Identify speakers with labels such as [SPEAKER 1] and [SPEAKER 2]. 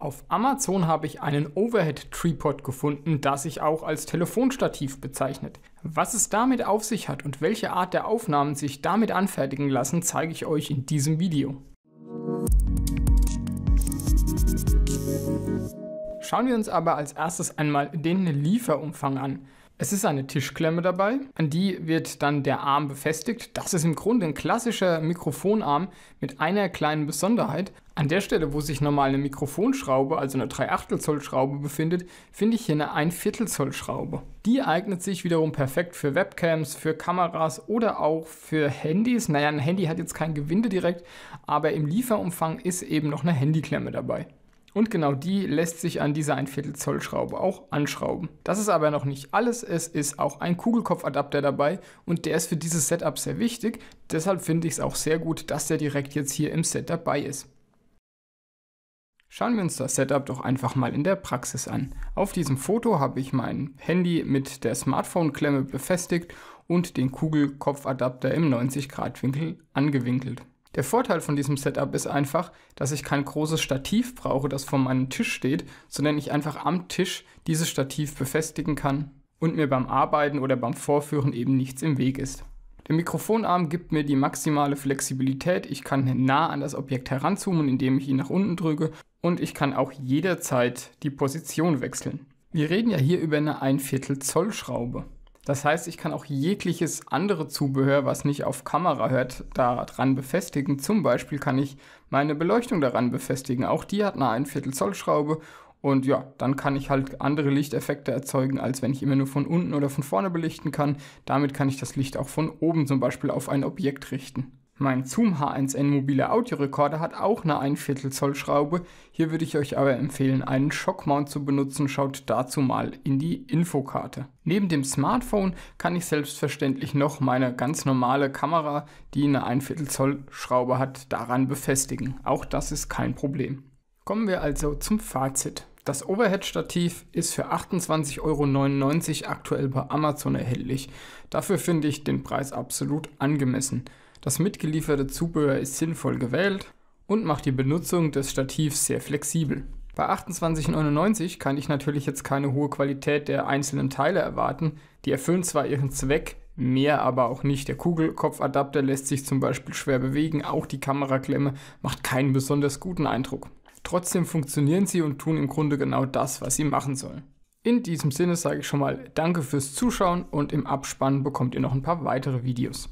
[SPEAKER 1] Auf Amazon habe ich einen Overhead Tripod gefunden, das sich auch als Telefonstativ bezeichnet. Was es damit auf sich hat und welche Art der Aufnahmen sich damit anfertigen lassen, zeige ich euch in diesem Video. Schauen wir uns aber als erstes einmal den Lieferumfang an. Es ist eine Tischklemme dabei, an die wird dann der Arm befestigt. Das ist im Grunde ein klassischer Mikrofonarm mit einer kleinen Besonderheit. An der Stelle, wo sich normal eine Mikrofonschraube, also eine 3 Zoll Schraube befindet, finde ich hier eine 1 Viertel Zoll Schraube. Die eignet sich wiederum perfekt für Webcams, für Kameras oder auch für Handys. Naja, ein Handy hat jetzt kein Gewinde direkt, aber im Lieferumfang ist eben noch eine Handyklemme dabei. Und genau die lässt sich an dieser 1 Zoll Schraube auch anschrauben. Das ist aber noch nicht alles, es ist auch ein Kugelkopfadapter dabei und der ist für dieses Setup sehr wichtig. Deshalb finde ich es auch sehr gut, dass der direkt jetzt hier im Set dabei ist. Schauen wir uns das Setup doch einfach mal in der Praxis an. Auf diesem Foto habe ich mein Handy mit der Smartphone-Klemme befestigt und den Kugelkopfadapter im 90 Grad Winkel angewinkelt. Der Vorteil von diesem Setup ist einfach, dass ich kein großes Stativ brauche, das vor meinem Tisch steht, sondern ich einfach am Tisch dieses Stativ befestigen kann und mir beim Arbeiten oder beim Vorführen eben nichts im Weg ist. Der Mikrofonarm gibt mir die maximale Flexibilität. Ich kann nah an das Objekt heranzoomen, indem ich ihn nach unten drücke und ich kann auch jederzeit die Position wechseln. Wir reden ja hier über eine 1 Viertel Zoll Schraube. Das heißt, ich kann auch jegliches andere Zubehör, was nicht auf Kamera hört, daran befestigen. Zum Beispiel kann ich meine Beleuchtung daran befestigen. Auch die hat eine 1 Zoll Schraube und ja, dann kann ich halt andere Lichteffekte erzeugen, als wenn ich immer nur von unten oder von vorne belichten kann. Damit kann ich das Licht auch von oben zum Beispiel auf ein Objekt richten. Mein Zoom H1N mobiler Audiorekorder hat auch eine 1 Zoll Schraube. Hier würde ich euch aber empfehlen, einen Shockmount zu benutzen. Schaut dazu mal in die Infokarte. Neben dem Smartphone kann ich selbstverständlich noch meine ganz normale Kamera, die eine 1 Zoll Schraube hat, daran befestigen. Auch das ist kein Problem. Kommen wir also zum Fazit. Das Overhead-Stativ ist für 28,99 Euro aktuell bei Amazon erhältlich. Dafür finde ich den Preis absolut angemessen. Das mitgelieferte Zubehör ist sinnvoll gewählt und macht die Benutzung des Stativs sehr flexibel. Bei 28,99 kann ich natürlich jetzt keine hohe Qualität der einzelnen Teile erwarten. Die erfüllen zwar ihren Zweck, mehr aber auch nicht. Der Kugelkopfadapter lässt sich zum Beispiel schwer bewegen, auch die Kameraklemme macht keinen besonders guten Eindruck. Trotzdem funktionieren sie und tun im Grunde genau das, was sie machen sollen. In diesem Sinne sage ich schon mal Danke fürs Zuschauen und im Abspann bekommt ihr noch ein paar weitere Videos.